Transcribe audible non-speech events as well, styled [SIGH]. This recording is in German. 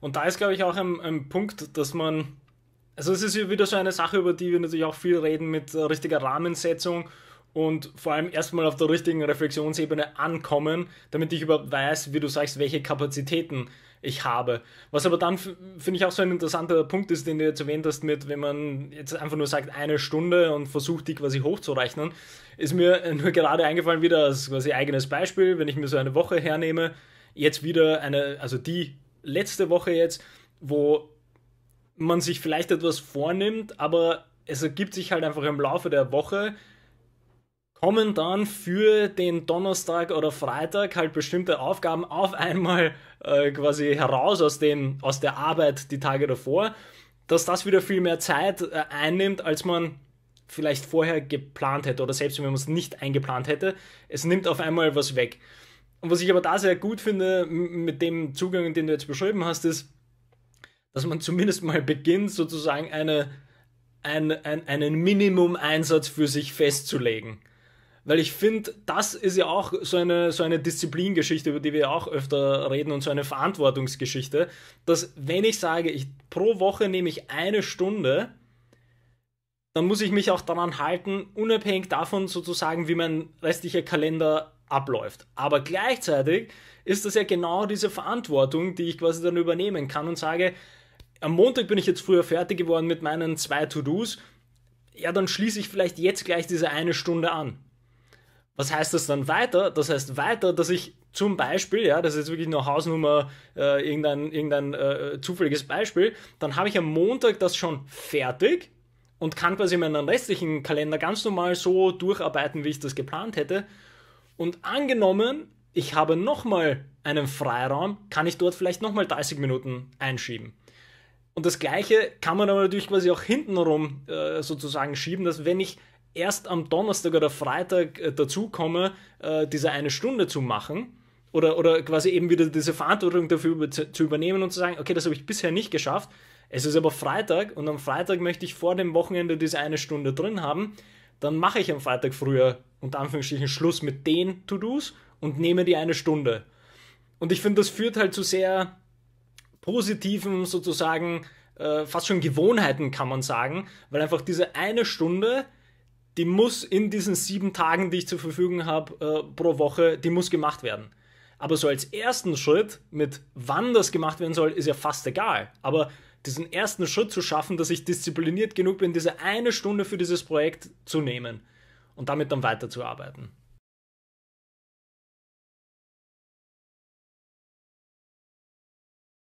Und da ist, glaube ich, auch ein, ein Punkt, dass man, also es ist wieder so eine Sache, über die wir natürlich auch viel reden mit äh, richtiger Rahmensetzung und vor allem erstmal auf der richtigen Reflexionsebene ankommen, damit ich überhaupt weiß, wie du sagst, welche Kapazitäten ich habe. Was aber dann, finde ich, auch so ein interessanter Punkt ist, den du jetzt erwähnt hast, mit, wenn man jetzt einfach nur sagt, eine Stunde und versucht, die quasi hochzurechnen, ist mir [LAUGHS] nur gerade eingefallen, wieder als quasi eigenes Beispiel, wenn ich mir so eine Woche hernehme, jetzt wieder eine, also die letzte Woche jetzt, wo man sich vielleicht etwas vornimmt, aber es ergibt sich halt einfach im Laufe der Woche, kommen dann für den Donnerstag oder Freitag halt bestimmte Aufgaben auf einmal äh, quasi heraus aus, dem, aus der Arbeit die Tage davor, dass das wieder viel mehr Zeit äh, einnimmt, als man vielleicht vorher geplant hätte oder selbst wenn man es nicht eingeplant hätte, es nimmt auf einmal was weg. Und was ich aber da sehr gut finde mit dem Zugang, den du jetzt beschrieben hast, ist, dass man zumindest mal beginnt, sozusagen eine, ein, ein, einen Minimum-Einsatz für sich festzulegen. Weil ich finde, das ist ja auch so eine, so eine Disziplingeschichte, über die wir auch öfter reden und so eine Verantwortungsgeschichte, dass wenn ich sage, ich, pro Woche nehme ich eine Stunde, dann muss ich mich auch daran halten, unabhängig davon sozusagen, wie mein restlicher Kalender abläuft. Aber gleichzeitig ist das ja genau diese Verantwortung, die ich quasi dann übernehmen kann und sage, am Montag bin ich jetzt früher fertig geworden mit meinen zwei To-Dos, ja, dann schließe ich vielleicht jetzt gleich diese eine Stunde an. Was heißt das dann weiter? Das heißt weiter, dass ich zum Beispiel, ja, das ist jetzt wirklich nur Hausnummer, äh, irgendein, irgendein äh, zufälliges Beispiel, dann habe ich am Montag das schon fertig und kann quasi meinen restlichen Kalender ganz normal so durcharbeiten, wie ich das geplant hätte und angenommen, ich habe nochmal einen Freiraum, kann ich dort vielleicht nochmal 30 Minuten einschieben. Und das Gleiche kann man aber natürlich quasi auch hintenrum äh, sozusagen schieben, dass wenn ich erst am Donnerstag oder Freitag äh, dazu komme, äh, diese eine Stunde zu machen, oder, oder quasi eben wieder diese Verantwortung dafür zu übernehmen und zu sagen, okay, das habe ich bisher nicht geschafft. Es ist aber Freitag und am Freitag möchte ich vor dem Wochenende diese eine Stunde drin haben dann mache ich am Freitag früher unter Anführungsstrichen Schluss mit den To-Dos und nehme die eine Stunde. Und ich finde, das führt halt zu sehr positiven sozusagen äh, fast schon Gewohnheiten, kann man sagen, weil einfach diese eine Stunde, die muss in diesen sieben Tagen, die ich zur Verfügung habe äh, pro Woche, die muss gemacht werden. Aber so als ersten Schritt mit wann das gemacht werden soll, ist ja fast egal. Aber diesen ersten Schritt zu schaffen, dass ich diszipliniert genug bin, diese eine Stunde für dieses Projekt zu nehmen und damit dann weiterzuarbeiten.